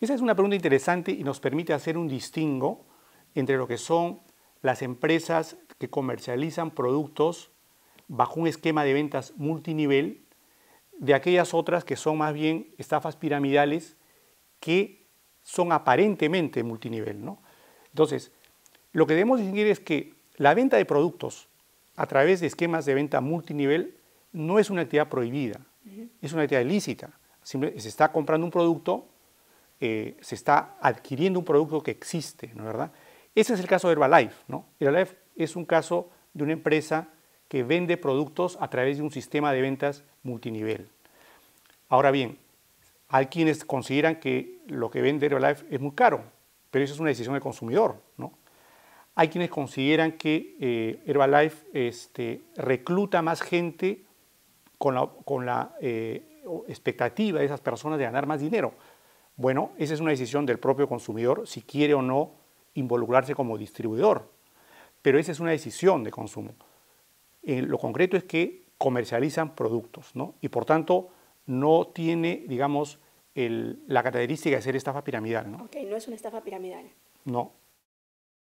Esa es una pregunta interesante y nos permite hacer un distingo entre lo que son las empresas que comercializan productos bajo un esquema de ventas multinivel de aquellas otras que son más bien estafas piramidales que son aparentemente multinivel. ¿no? Entonces, lo que debemos distinguir es que la venta de productos a través de esquemas de venta multinivel no es una actividad prohibida, es una actividad ilícita. se está comprando un producto eh, se está adquiriendo un producto que existe, ¿no verdad? Ese es el caso de Herbalife, ¿no? Herbalife es un caso de una empresa que vende productos a través de un sistema de ventas multinivel. Ahora bien, hay quienes consideran que lo que vende Herbalife es muy caro, pero eso es una decisión del consumidor, Hay quienes consideran que eh, Herbalife este, recluta más gente con la, eh, expectativa de esas personas de ganar más dinero. Bueno, esa es una decisión del propio consumidor si quiere o no involucrarse como distribuidor, pero esa es una decisión de consumo. Eh, lo concreto es que comercializan productos, ¿no? Y por tanto no tiene, digamos, la característica de ser estafa piramidal, ¿no? Ok, no es una estafa piramidal. No,